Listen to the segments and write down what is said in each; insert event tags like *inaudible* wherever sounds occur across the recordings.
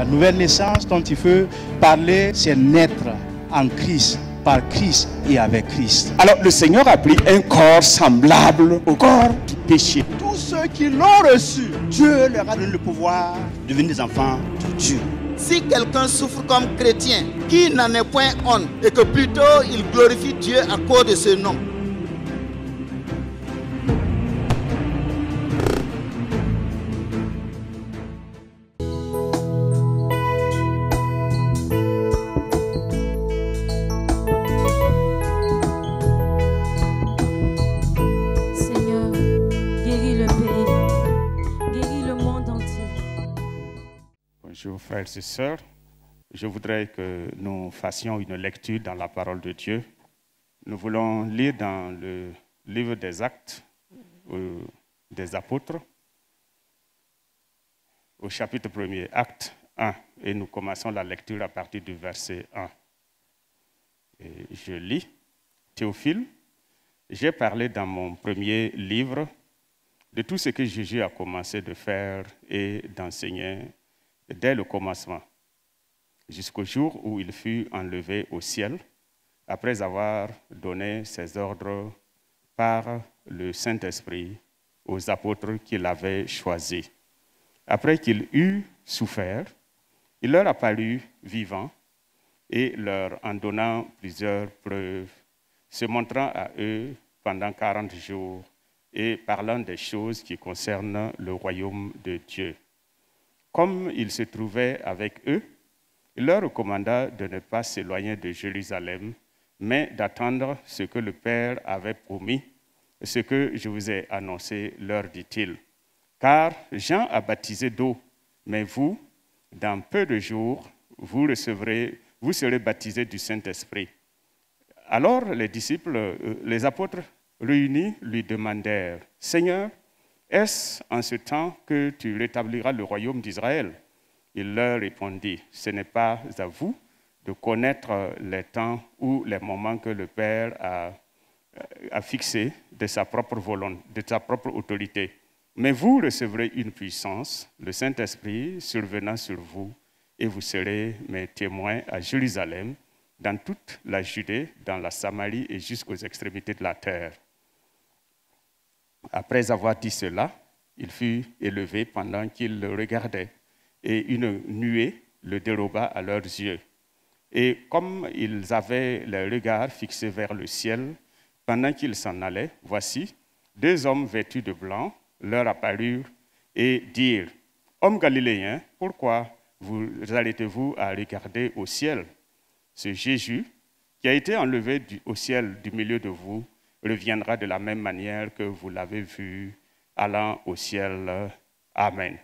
La nouvelle naissance dont il veut parler, c'est naître en Christ, par Christ et avec Christ. Alors le Seigneur a pris un corps semblable au corps du péché. Tous ceux qui l'ont reçu, Dieu leur a donné le pouvoir de devenir des enfants de Dieu. Si quelqu'un souffre comme chrétien, qui n'en est point honte, et que plutôt il glorifie Dieu à cause de ce nom, frères et sœurs, je voudrais que nous fassions une lecture dans la parole de Dieu. Nous voulons lire dans le livre des actes euh, des apôtres, au chapitre 1 acte 1, et nous commençons la lecture à partir du verset 1. je lis, Théophile, j'ai parlé dans mon premier livre de tout ce que Jésus a commencé de faire et d'enseigner dès le commencement, jusqu'au jour où il fut enlevé au ciel, après avoir donné ses ordres par le Saint-Esprit aux apôtres qu'il avait choisis. Après qu'il eut souffert, il leur apparut vivant et leur en donnant plusieurs preuves, se montrant à eux pendant quarante jours et parlant des choses qui concernent le royaume de Dieu. Comme il se trouvait avec eux, il leur recommanda de ne pas s'éloigner de Jérusalem, mais d'attendre ce que le Père avait promis, ce que je vous ai annoncé, leur dit-il. Car Jean a baptisé d'eau, mais vous, dans peu de jours, vous, serez baptisés du Saint-Esprit. Alors les disciples, euh, les apôtres réunis, lui demandèrent, Seigneur, est-ce en ce temps que tu rétabliras le royaume d'Israël Il leur répondit, Ce n'est pas à vous de connaître les temps ou les moments que le Père a, euh, fixés de sa propre volonté, de sa propre autorité. Mais vous recevrez une puissance, le Saint-Esprit survenant sur vous, et vous serez mes témoins à Jérusalem, dans toute la Judée, dans la Samarie et jusqu'aux extrémités de la terre. Après avoir dit cela, il fut élevé pendant qu'ils le regardaient, et une nuée le déroba à leurs yeux. Et comme ils avaient les regards fixés vers le ciel, pendant qu'ils s'en allaient, voici, deux hommes vêtus de blanc leur apparurent et dirent, Hommes galiléens, pourquoi vous arrêtez-vous à regarder au ciel Ce Jésus qui a été enlevé au ciel du milieu de vous reviendra de la même manière que vous l'avez vu, allant au ciel. Amen.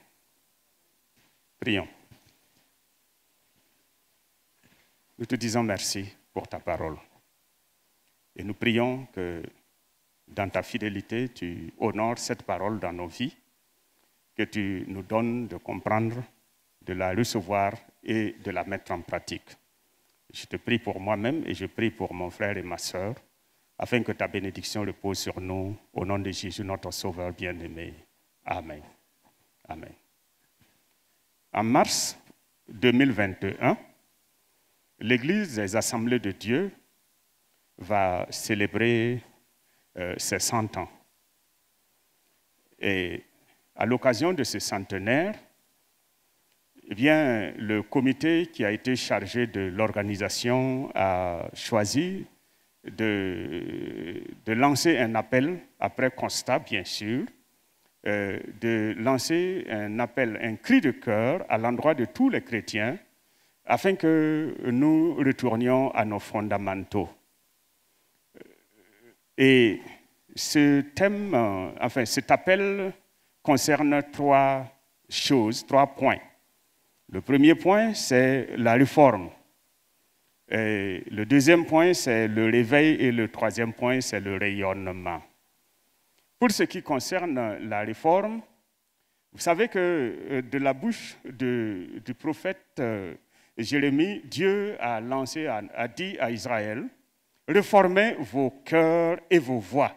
Prions. Nous te disons merci pour ta parole. Et nous prions que dans ta fidélité, tu honores cette parole dans nos vies, que tu nous donnes de comprendre, de la recevoir et de la mettre en pratique. Je te prie pour moi-même et je prie pour mon frère et ma sœur afin que ta bénédiction repose sur nous, au nom de Jésus, notre Sauveur bien-aimé. Amen. Amen. En mars 2021, l'Église des Assemblées de Dieu va célébrer euh, ses 100 ans. Et à l'occasion de ce centenaire, vient le comité qui a été chargé de l'organisation a choisi de, lancer un appel, après constat bien sûr, euh, de lancer un appel, un cri de cœur à l'endroit de tous les chrétiens afin que nous retournions à nos fondamentaux. Euh, et ce thème, euh, enfin cet appel concerne trois choses, trois points. Le premier point, c'est la réforme le deuxième point, c'est le réveil et le troisième point, c'est le rayonnement. Pour ce qui concerne la réforme, vous savez que euh, de la bouche du prophète euh, Jérémie, Dieu a, lancé, a dit à Israël, Reformez vos cœurs et vos voix.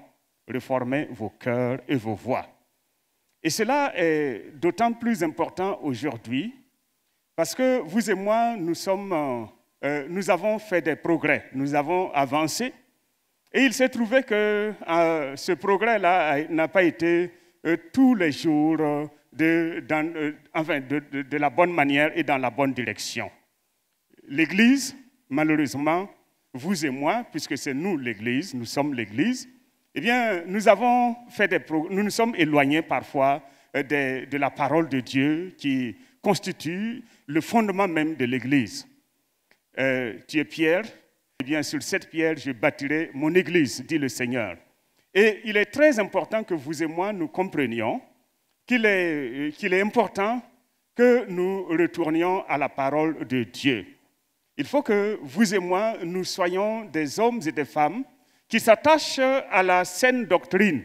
Reformez vos cœurs et vos voix. Et cela est d'autant plus important aujourd'hui parce que vous et moi, nous sommes euh, nous avons fait des progrès, nous avons avancé. Et il s'est trouvé que euh, ce progrès-là n'a pas été euh, tous les jours de, la bonne manière et dans la bonne direction. L'Église, malheureusement, vous et moi, puisque c'est nous l'Église, nous sommes l'Église, eh bien, nous avons fait des nous nous sommes éloignés parfois de la parole de Dieu qui constitue le fondement même de l'Église. Euh, tu es pierre, et eh bien sur cette pierre je bâtirai mon église, dit le Seigneur. Et il est très important que vous et moi nous comprenions qu'il est, euh, qu'il est important que nous retournions à la parole de Dieu. Il faut que vous et moi, nous soyons des hommes et des femmes qui s'attachent à la saine doctrine.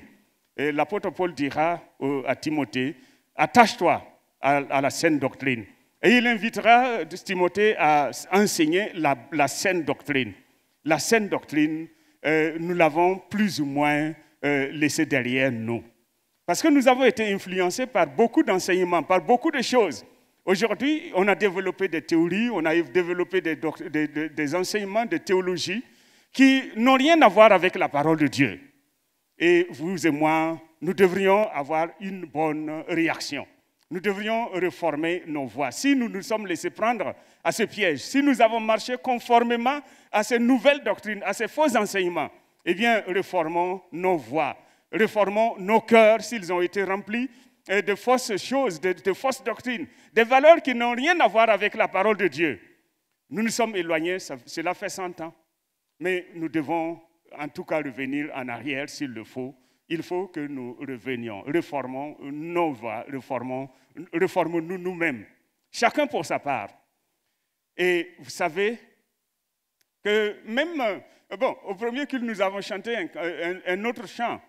Et l'apôtre Paul dira à Timothée, attache-toi à, la saine doctrine. Et il invitera euh, Timothée à enseigner la, saine doctrine. La saine doctrine, euh, nous l'avons plus ou moins euh, laissée derrière nous. Parce que nous avons été influencés par beaucoup d'enseignements, par beaucoup de choses. Aujourd'hui, on a développé des théories, on a développé des, des, des, des enseignements de théologie qui n'ont rien à voir avec la parole de Dieu. Et vous et moi, nous devrions avoir une bonne réaction. Nous devrions reformer nos voies. Si nous nous sommes laissés prendre à ce piège, si nous avons marché conformément à ces nouvelles doctrines, à ces faux enseignements, eh bien, réformons nos voies, réformons nos cœurs s'ils ont été remplis eh, de fausses choses, de, fausses doctrines, des valeurs qui n'ont rien à voir avec la parole de Dieu. Nous nous sommes éloignés, cela fait 100 ans, mais nous devons en tout cas revenir en arrière s'il le faut il faut que nous revenions, reformons nos voies, reformons nous nous-mêmes, chacun pour sa part. Et vous savez que même, euh, bon, au premier qu'il nous avons chanté un, autre chant,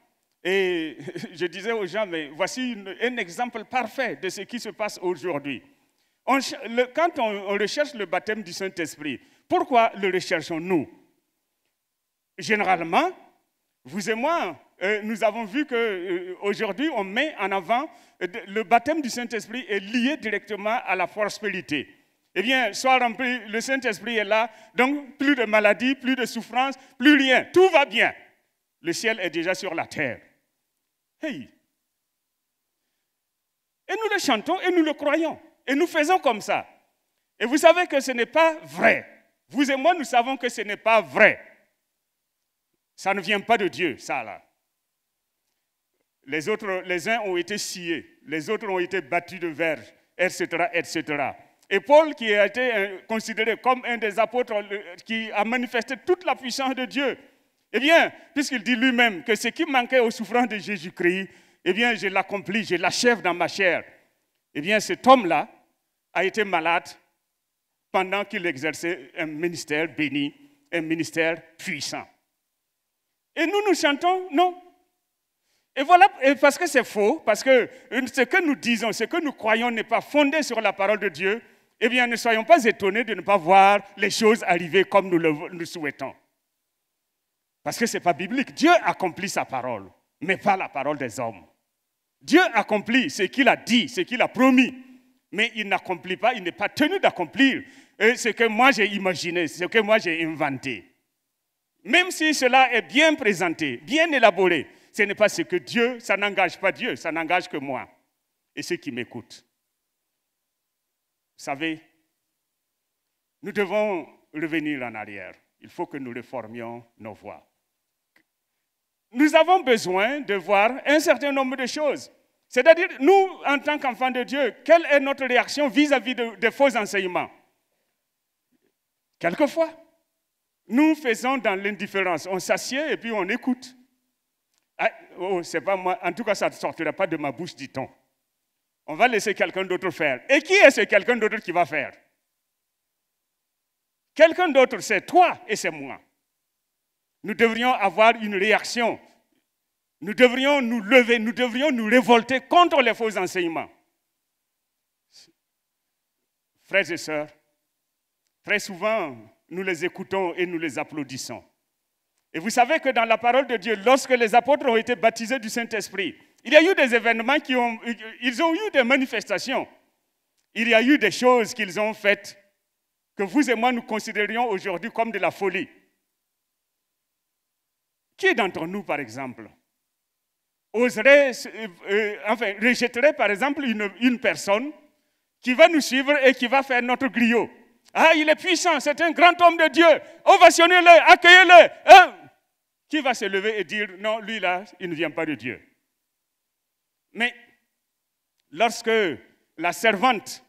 et *laughs* je disais aux gens, mais voici un exemple parfait de ce qui se passe aujourd'hui. quand on recherche le baptême du Saint-Esprit, pourquoi le recherchons-nous Généralement, vous et moi, euh, nous avons vu qu'aujourd'hui, euh, on met en avant euh, le baptême du Saint-Esprit est lié directement à la prospérité. Eh bien, soit rempli, le Saint-Esprit est là, donc plus de maladies, plus de souffrances, plus rien. Tout va bien. Le ciel est déjà sur la terre. Hey! Et nous le chantons et nous le croyons. Et nous faisons comme ça. Et vous savez que ce n'est pas vrai. Vous et moi, nous savons que ce n'est pas vrai. Ça ne vient pas de Dieu, ça là. Les, uns ont été sciés, les autres ont été battus de verre, etc., etc. Et Paul, qui a été considéré comme un des apôtres qui a manifesté toute la puissance de Dieu, eh bien, puisqu'il dit lui-même que ce qui manquait aux souffrances de Jésus-Christ, eh bien, je l'accomplis, je l'achève dans ma chair. Eh bien, cet homme-là a été malade pendant qu'il exerçait un ministère béni, un ministère puissant. Et nous, nous chantons, non, et voilà, parce que c'est faux, parce que ce que nous disons, ce que nous croyons n'est pas fondé sur la parole de Dieu, eh bien, ne soyons pas étonnés de ne pas voir les choses arriver comme nous le souhaitons. Parce que ce n'est pas biblique. Dieu accomplit sa parole, mais pas la parole des hommes. Dieu accomplit ce qu'il a dit, ce qu'il a promis, mais il n'accomplit pas, il n'est pas tenu d'accomplir euh, ce que moi j'ai imaginé, ce que moi j'ai inventé. Même si cela est bien présenté, bien élaboré, ce n'est pas ce que Dieu, ça n'engage pas Dieu, ça n'engage que moi et ceux qui m'écoutent. Vous savez, nous devons revenir en arrière. Il faut que nous réformions nos voies. Nous avons besoin de voir un certain nombre de choses. C'est-à-dire, nous, en tant qu'enfants de Dieu, quelle est notre réaction vis-à-vis des de faux enseignements Quelquefois, nous faisons dans l'indifférence. On s'assied et puis on écoute oh, c'est pas moi. En tout cas, ça ne sortira pas de ma bouche, dit-on. On va laisser quelqu'un d'autre faire. Et qui est ce quelqu'un d'autre qui va faire Quelqu'un d'autre, c'est toi et c'est moi. Nous devrions avoir une réaction. Nous devrions nous lever, nous devrions nous révolter contre les faux enseignements. Frères et sœurs, très souvent, nous les écoutons et nous les applaudissons. Et vous savez que dans la parole de Dieu, lorsque les apôtres ont été baptisés du Saint-Esprit, il y a eu des événements qui ont... Ils ont eu des manifestations. Il y a eu des choses qu'ils ont faites que vous et moi nous considérions aujourd'hui comme de la folie. Qui d'entre nous, par exemple, oserait, euh, euh, enfin, rejetterait par exemple une, personne qui va nous suivre et qui va faire notre griot. Ah, il est puissant, c'est un grand homme de Dieu. Ovationnez-le, accueillez-le. Hein? Qui va se lever et dire, non, lui là, il ne vient pas de Dieu Mais lorsque la servante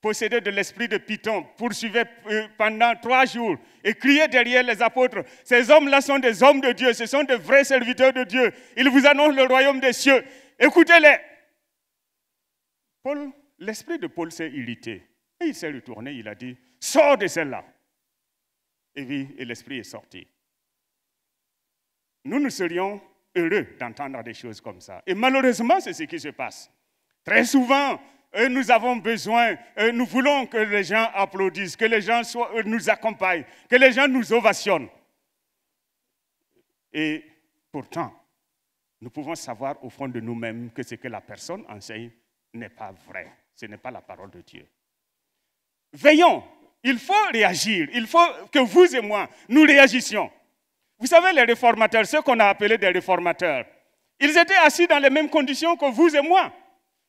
possédée de l'esprit de Python, poursuivait euh, pendant trois jours et criait derrière les apôtres, ces hommes-là sont des hommes de Dieu, ce sont des vrais serviteurs de Dieu, ils vous annoncent le royaume des cieux, écoutez-les. Paul, l'esprit de Paul s'est irrité et il s'est retourné, il a dit, sors de celle-là. Et oui, et l'esprit est sorti nous nous serions heureux d'entendre des choses comme ça. Et malheureusement, c'est ce qui se passe. Très souvent, euh, nous avons besoin, euh, nous voulons que les gens applaudissent, que les gens euh, nous accompagnent, que les gens nous ovationnent. Et pourtant, nous pouvons savoir au fond de nous-mêmes que ce que la personne enseigne n'est pas vrai. Ce n'est pas la parole de Dieu. Veillons, il faut réagir, il faut que vous et moi, nous réagissions. Vous savez, les réformateurs, ceux qu'on a appelés des réformateurs, ils étaient assis dans les mêmes conditions que vous et moi.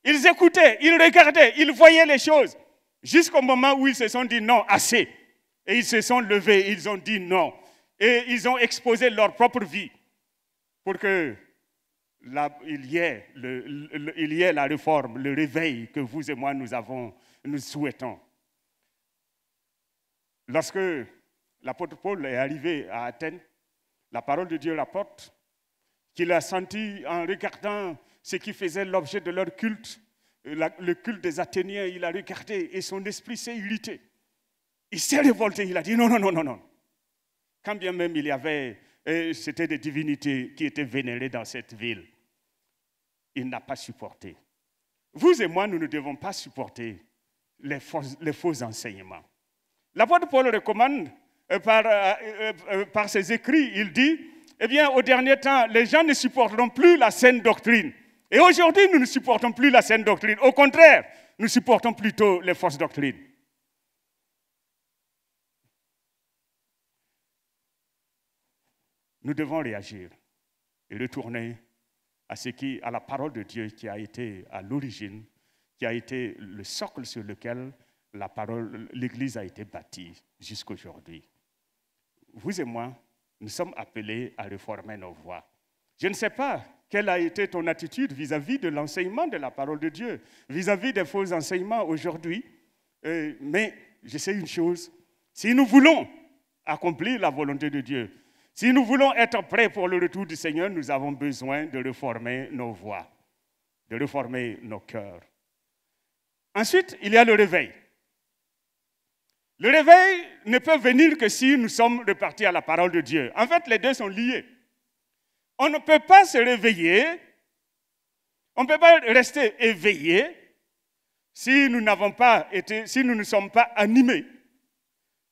Ils écoutaient, ils regardaient, ils voyaient les choses, jusqu'au moment où ils se sont dit non, assez. Et ils se sont levés, ils ont dit non. Et ils ont exposé leur propre vie pour que y ait il y ait la réforme, le réveil que vous et moi nous avons, nous souhaitons. Lorsque l'apôtre Paul est arrivé à Athènes, la parole de Dieu rapporte qu'il a senti en regardant ce qui faisait l'objet de leur culte, euh, le culte des Athéniens, il a regardé et son esprit s'est irrité. Il s'est révolté, il a dit non, non, non, non, non. Quand bien même il y avait, euh, c'était des divinités qui étaient vénérées dans cette ville, il n'a pas supporté. Vous et moi, nous ne devons pas supporter les faux, enseignements. La enseignements. de Paul recommande euh, euh, euh, par, ses écrits, il dit, eh bien, au dernier temps, les gens ne supporteront plus la saine doctrine. Et aujourd'hui, nous ne supportons plus la saine doctrine. Au contraire, nous supportons plutôt les fausses doctrines. Nous devons réagir et retourner à ce qui, à la parole de Dieu qui a été à l'origine, qui a été le socle sur lequel l'Église a été bâtie jusqu'aujourd'hui vous et moi, nous sommes appelés à reformer nos voies. Je ne sais pas quelle a été ton attitude vis-à-vis de l'enseignement de la parole de Dieu, vis-à-vis des faux enseignements aujourd'hui, euh, mais je sais une chose, si nous voulons accomplir la volonté de Dieu, si nous voulons être prêts pour le retour du Seigneur, nous avons besoin de reformer nos voies, de reformer nos cœurs. Ensuite, il y a le réveil. Le réveil ne peut venir que si nous sommes repartis à la parole de Dieu. En fait, les deux sont liés. On ne peut pas se réveiller, on ne peut pas rester éveillé si nous n'avons pas été, si nous ne sommes pas animés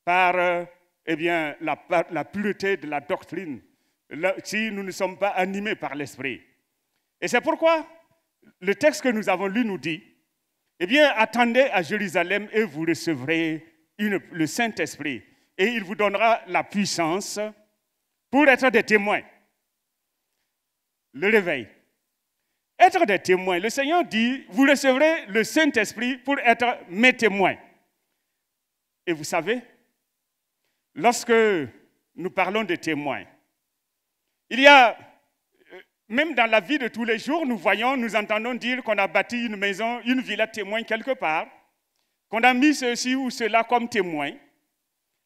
par euh, eh bien, la, pureté de la doctrine, si nous ne sommes pas animés par l'esprit. Et c'est pourquoi le texte que nous avons lu nous dit, eh bien, attendez à Jérusalem et vous recevrez le Saint-Esprit et il vous donnera la puissance pour être des témoins. Le réveil. Être des témoins. Le Seigneur dit, vous recevrez le Saint-Esprit pour être mes témoins. Et vous savez, lorsque nous parlons de témoins, il y a, euh, même dans la vie de tous les jours, nous voyons, nous entendons dire qu'on a bâti une maison, une villa témoin quelque part qu'on a mis ceci ou cela comme témoin.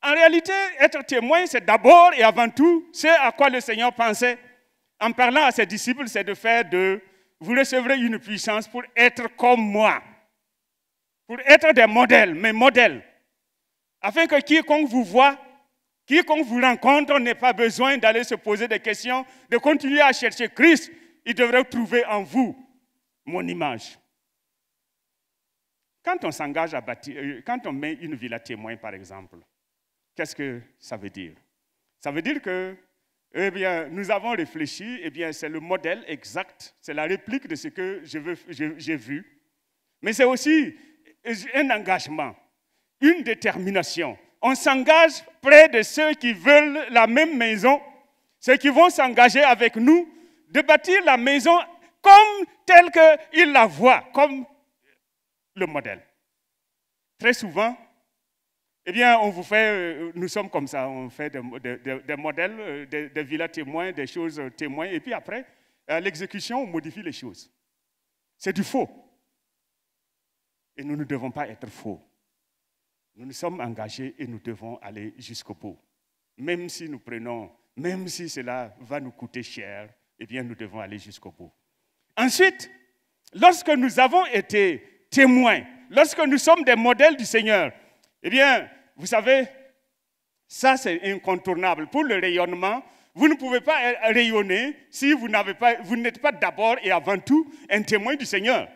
En réalité, être témoin, c'est d'abord et avant tout ce à quoi le Seigneur pensait en parlant à ses disciples, c'est de faire de, vous recevrez une puissance pour être comme moi, pour être des modèles, mes modèles, afin que quiconque vous voit, quiconque vous rencontre n'ait pas besoin d'aller se poser des questions, de continuer à chercher Christ, il devrait trouver en vous mon image. Quand on s'engage à bâtir, euh, quand on met une ville à témoin, par exemple, qu'est-ce que ça veut dire Ça veut dire que eh bien, nous avons réfléchi, eh bien, c'est le modèle exact, c'est la réplique de ce que j'ai vu. Mais c'est aussi euh, un engagement, une détermination. On s'engage près de ceux qui veulent la même maison, ceux qui vont s'engager avec nous, de bâtir la maison comme telle qu'ils la voient, comme le modèle. Très souvent, eh bien, on vous fait, euh, nous sommes comme ça, on fait des, modèles, euh, des, des, villas témoins, des choses euh, témoins, et puis après, à l'exécution, on modifie les choses. C'est du faux. Et nous ne devons pas être faux. Nous nous sommes engagés et nous devons aller jusqu'au bout. Même si nous prenons, même si cela va nous coûter cher, eh bien, nous devons aller jusqu'au bout. Ensuite, lorsque nous avons été témoins. Lorsque nous sommes des modèles du Seigneur, eh bien, vous savez, ça c'est incontournable. Pour le rayonnement, vous ne pouvez pas rayonner si vous n'êtes pas, pas d'abord et avant tout un témoin du Seigneur.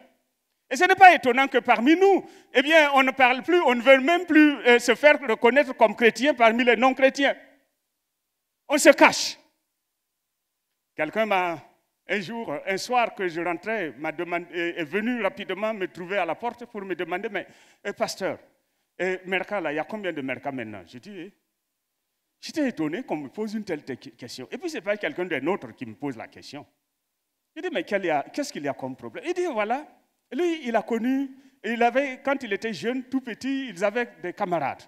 Et ce n'est pas étonnant que parmi nous, eh bien, on ne parle plus, on ne veut même plus euh, se faire reconnaître comme chrétien parmi les non-chrétiens. On se cache. Quelqu'un m'a un jour, un soir que je rentrais, m'a est venu rapidement me trouver à la porte pour me demander, mais eh, pasteur, eh, il y a combien de Merca maintenant J'ai dit, eh, j'étais étonné qu'on me pose une telle question. Et puis, ce n'est pas quelqu'un d'un autre qui me pose la question. Il dit, mais qu'est-ce qu'il y a comme problème Il dit, voilà, lui, il a connu, il avait, quand il était jeune, tout petit, ils avaient des camarades.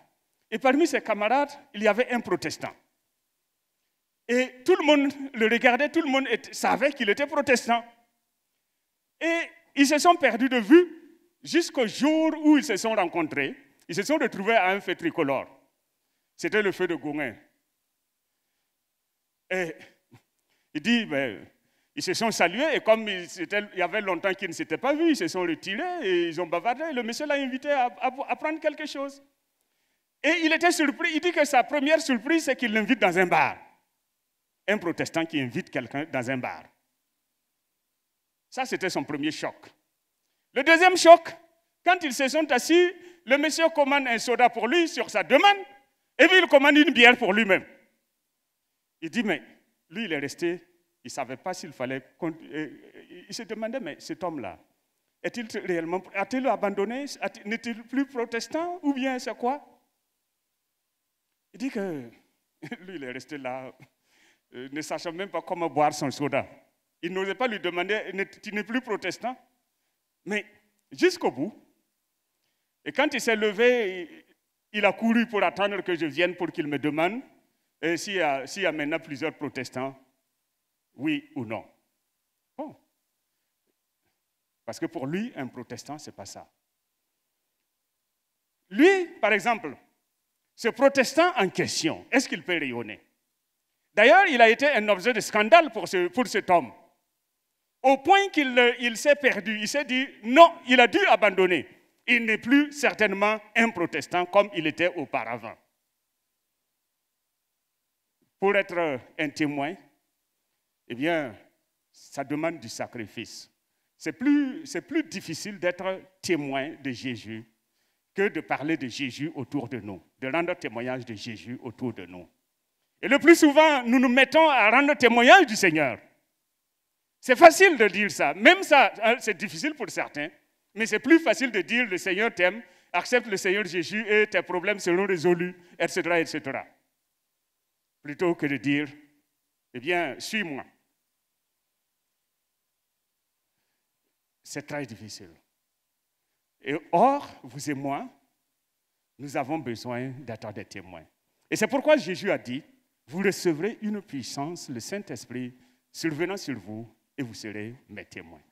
Et parmi ses camarades, il y avait un protestant. Et tout le monde le regardait, tout le monde savait qu'il était protestant. Et ils se sont perdus de vue jusqu'au jour où ils se sont rencontrés. Ils se sont retrouvés à un feu tricolore. C'était le feu de Gouin. Et il dit, ben, ils se sont salués et comme il, y avait longtemps qu'ils ne s'étaient pas vus, ils se sont retirés et ils ont bavardé. le monsieur l'a invité à prendre quelque chose. Et il était surpris. Il dit que sa première surprise, c'est qu'il l'invite dans un bar un protestant qui invite quelqu'un dans un bar. Ça, c'était son premier choc. Le deuxième choc, quand ils se sont assis, le monsieur commande un soda pour lui sur sa demande, et puis il commande une bière pour lui-même. Il dit, mais lui, il est resté, il ne savait pas s'il fallait... Euh, euh, il se demandait, mais cet homme-là, est-il réellement... A-t-il abandonné N'est-il plus protestant Ou bien c'est quoi Il dit que *laughs* lui, il est resté là euh, ne sachant même pas comment boire son soda. Il n'osait pas lui demander, tu n'es plus protestant Mais jusqu'au bout, et quand il s'est levé, il a couru pour attendre que je vienne pour qu'il me demande s'il y, a, y a maintenant plusieurs protestants, oui ou non. Bon. Parce que pour lui, un protestant, ce n'est pas ça. Lui, par exemple, ce protestant en question, est-ce qu'il peut rayonner D'ailleurs, il a été un objet de scandale pour, cet homme. Au point qu'il s'est perdu, il s'est dit non, il a dû abandonner. Il n'est plus certainement un protestant comme il était auparavant. Pour être un témoin, eh bien, ça demande du sacrifice. c'est plus difficile d'être témoin de Jésus que de parler de Jésus autour de nous, de rendre témoignage de Jésus autour de nous. Et le plus souvent, nous nous mettons à rendre témoignage du Seigneur. C'est facile de dire ça. Même ça, hein, c'est difficile pour certains. Mais c'est plus facile de dire le Seigneur t'aime, accepte le Seigneur Jésus et tes problèmes seront résolus, etc., etc. Plutôt que de dire, eh bien, suis-moi. C'est très difficile. Et or, vous et moi, nous avons besoin d'être des témoins. Et c'est pourquoi Jésus a dit, vous recevrez une puissance, le Saint-Esprit, survenant sur vous, et vous serez mes témoins.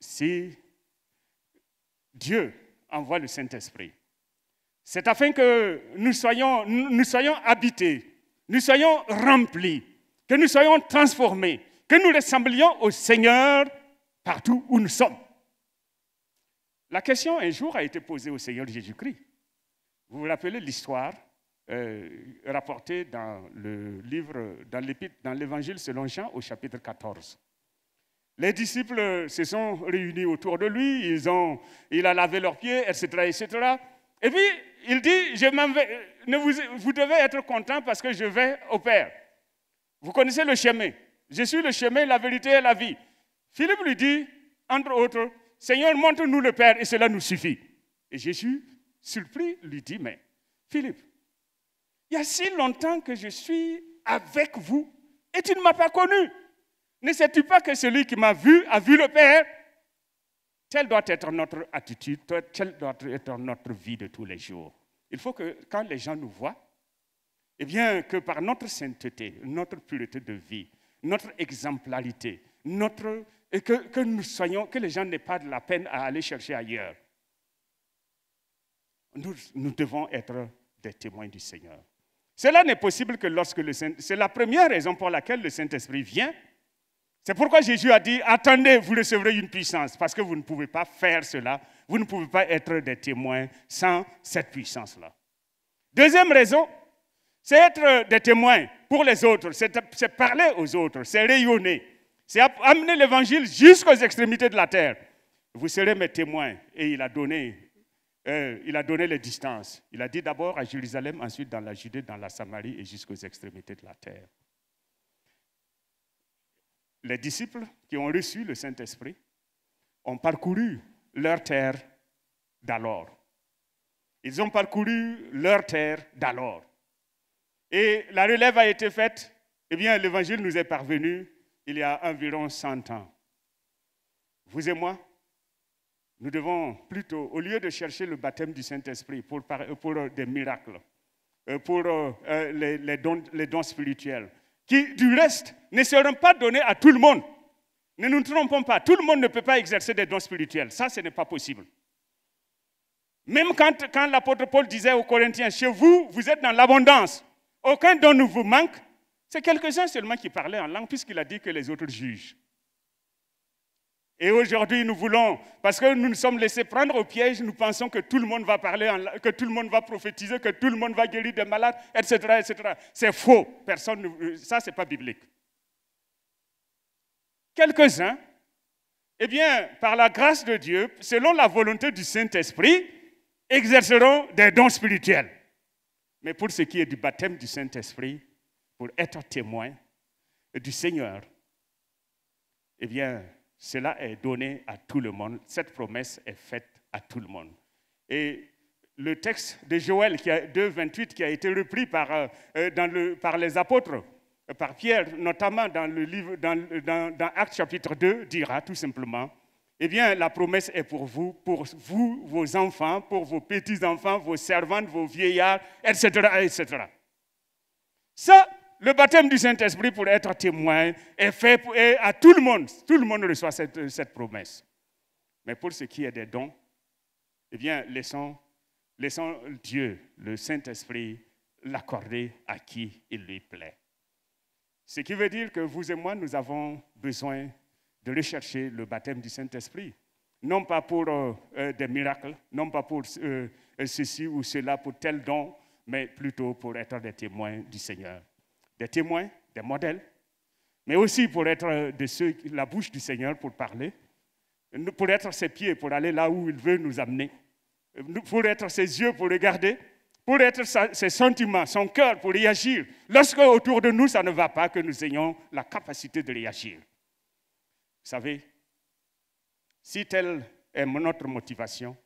Si Dieu envoie le Saint-Esprit, c'est afin que nous soyons, nous soyons habités, nous soyons remplis, que nous soyons transformés, que nous ressemblions au Seigneur partout où nous sommes. La question un jour a été posée au Seigneur Jésus-Christ. Vous vous rappelez l'histoire euh, rapporté dans le livre, dans l'évangile selon Jean au chapitre 14. Les disciples se sont réunis autour de lui, ils ont, il a lavé leurs pieds, etc., etc. Et puis, il dit, vous, vous devez être content parce que je vais au Père. Vous connaissez le chemin. Je suis le chemin, la vérité et la vie. Philippe lui dit, entre autres, Seigneur, montre-nous le Père et cela nous suffit. Et Jésus, surpris, lui dit, mais Philippe, il y a si longtemps que je suis avec vous et tu ne m'as pas connu. Ne sais-tu pas que celui qui m'a vu a vu le Père Telle doit être notre attitude, telle doit être notre vie de tous les jours. Il faut que quand les gens nous voient, eh bien, que par notre sainteté, notre pureté de vie, notre exemplarité, notre, et que, nous soyons, que les gens n'aient pas de la peine à aller chercher ailleurs. nous devons être des témoins du Seigneur. Cela n'est possible que lorsque le Saint... C'est la première raison pour laquelle le Saint-Esprit vient. C'est pourquoi Jésus a dit, attendez, vous recevrez une puissance, parce que vous ne pouvez pas faire cela, vous ne pouvez pas être des témoins sans cette puissance-là. Deuxième raison, c'est être des témoins pour les autres, c'est parler aux autres, c'est rayonner, c'est amener l'évangile jusqu'aux extrémités de la terre. Vous serez mes témoins. Et il a donné euh, il a donné les distances. Il a dit d'abord à Jérusalem, ensuite dans la Judée, dans la Samarie et jusqu'aux extrémités de la terre. Les disciples qui ont reçu le Saint-Esprit ont parcouru leur terre d'alors. Ils ont parcouru leur terre d'alors. Et la relève a été faite. Eh bien, l'évangile nous est parvenu il y a environ 100 ans. Vous et moi, nous devons plutôt, au lieu de chercher le baptême du Saint-Esprit pour, euh, des miracles, euh, pour euh, les, dons, spirituels, qui du reste ne seront pas donnés à tout le monde. Ne nous trompons pas, tout le monde ne peut pas exercer des dons spirituels. Ça, ce n'est pas possible. Même quand, quand l'apôtre Paul disait aux Corinthiens, chez vous, vous êtes dans l'abondance, aucun don ne vous manque, c'est quelques-uns seulement qui parlaient en langue puisqu'il a dit que les autres jugent. Et aujourd'hui, nous voulons, parce que nous nous sommes laissés prendre au piège, nous pensons que tout le monde va parler, que tout le monde va prophétiser, que tout le monde va guérir des malades, etc., etc. C'est faux. Personne, euh, ça, c'est pas biblique. Quelques-uns, eh bien, par la grâce de Dieu, selon la volonté du Saint-Esprit, exerceront des dons spirituels. Mais pour ce qui est du baptême du Saint-Esprit, pour être témoin du Seigneur, eh bien, cela est donné à tout le monde. Cette promesse est faite à tout le monde. Et le texte de Joël 2, 28 qui a été repris par, euh, euh, dans le, par les apôtres, euh, par Pierre, notamment dans le livre, dans, dans Actes chapitre 2, dira tout simplement eh bien, la promesse est pour vous, pour vous, vos enfants, pour vos petits-enfants, vos servantes, vos vieillards, etc., etc. Ça, le baptême du Saint-Esprit pour être témoin est fait à tout le monde. Tout le monde reçoit cette, promesse. Mais pour ce qui est des dons, eh bien, laissons, Dieu, le Saint-Esprit, l'accorder à qui il lui plaît. Ce qui veut dire que vous et moi, nous avons besoin de rechercher le baptême du Saint-Esprit. Non pas pour euh, euh, des miracles, non pas pour euh, ceci ou cela, pour tel don, mais plutôt pour être des témoins du Seigneur des témoins, des modèles, mais aussi pour être de ceux, la bouche du Seigneur pour parler, pour être ses pieds, pour aller là où il veut nous amener, pour être ses yeux pour regarder, pour être ses sentiments, son cœur pour réagir. Lorsque autour de nous ça ne va pas, que nous ayons la capacité de réagir. Vous savez, si telle est notre motivation,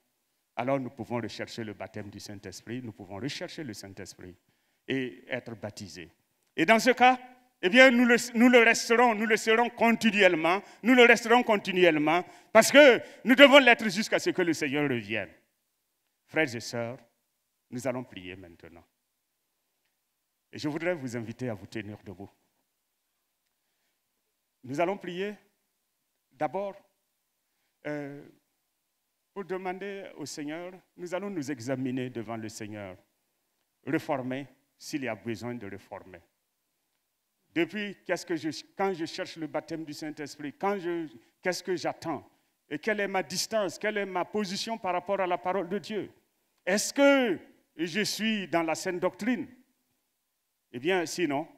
alors nous pouvons rechercher le baptême du Saint-Esprit, nous pouvons rechercher le Saint-Esprit et être baptisés. Et dans ce cas, eh bien, nous le, resterons, nous le serons continuellement, nous le resterons continuellement, parce que nous devons l'être jusqu'à ce que le Seigneur revienne. Frères et sœurs, nous allons prier maintenant. Et je voudrais vous inviter à vous tenir debout. Nous allons prier d'abord euh, pour demander au Seigneur, nous allons nous examiner devant le Seigneur, réformer s'il y a besoin de réformer. Depuis, qu'est-ce que je, quand je cherche le baptême du Saint-Esprit, qu'est-ce que j'attends Et quelle est ma distance Quelle est ma position par rapport à la parole de Dieu Est-ce que je suis dans la saine doctrine Eh bien, sinon,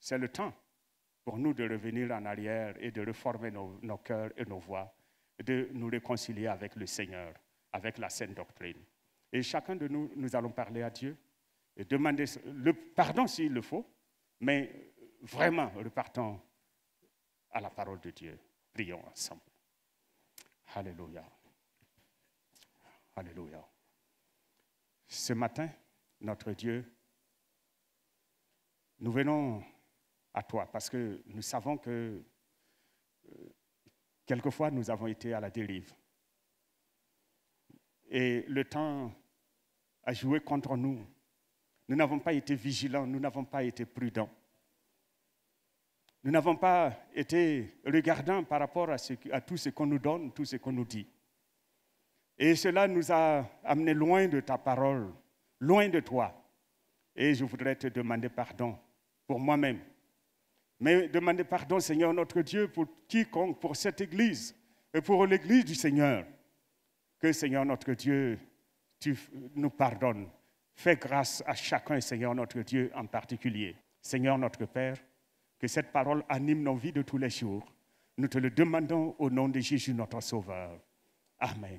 c'est le temps pour nous de revenir en arrière et de reformer nos, cœurs et nos voix, de nous réconcilier avec le Seigneur, avec la saine doctrine. Et chacun de nous, nous allons parler à Dieu et demander le pardon s'il le faut, mais vraiment repartons à la parole de Dieu. Prions ensemble. Alléluia. Alléluia. Ce matin, notre Dieu, nous venons à toi parce que nous savons que euh, quelquefois nous avons été à la dérive. Et le temps a joué contre nous. Nous n'avons pas été vigilants, nous n'avons pas été prudents. Nous n'avons pas été regardants par rapport à, tout ce qu'on nous donne, tout ce qu'on nous dit. Et cela nous a amenés loin de ta parole, loin de toi. Et je voudrais te demander pardon pour moi-même. Mais demander pardon, Seigneur notre Dieu, pour quiconque, pour cette Église et pour l'Église du Seigneur. Que, Seigneur notre Dieu, tu nous pardonnes. Fais grâce à chacun, Seigneur notre Dieu en particulier. Seigneur notre Père, que cette parole anime nos vies de tous les jours. Nous te le demandons au nom de Jésus, notre Sauveur. Amen.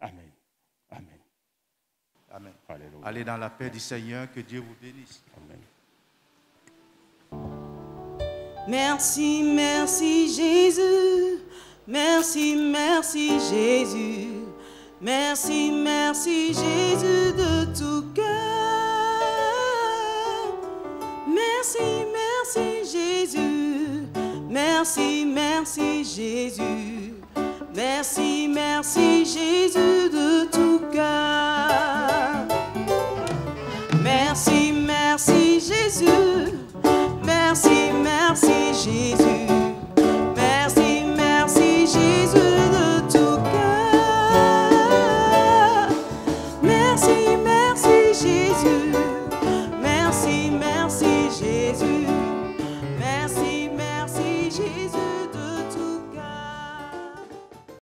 Amen. Amen. Amen. Allez dans la paix du Seigneur, que Dieu vous bénisse. Amen. Merci, merci Jésus. Merci, merci Jésus. Merci, merci Jésus de tout cœur. Merci, merci. Jésus. Merci, merci Jésus. Merci, merci Jésus de tout cœur. Merci, merci Jésus. Merci, merci Jésus.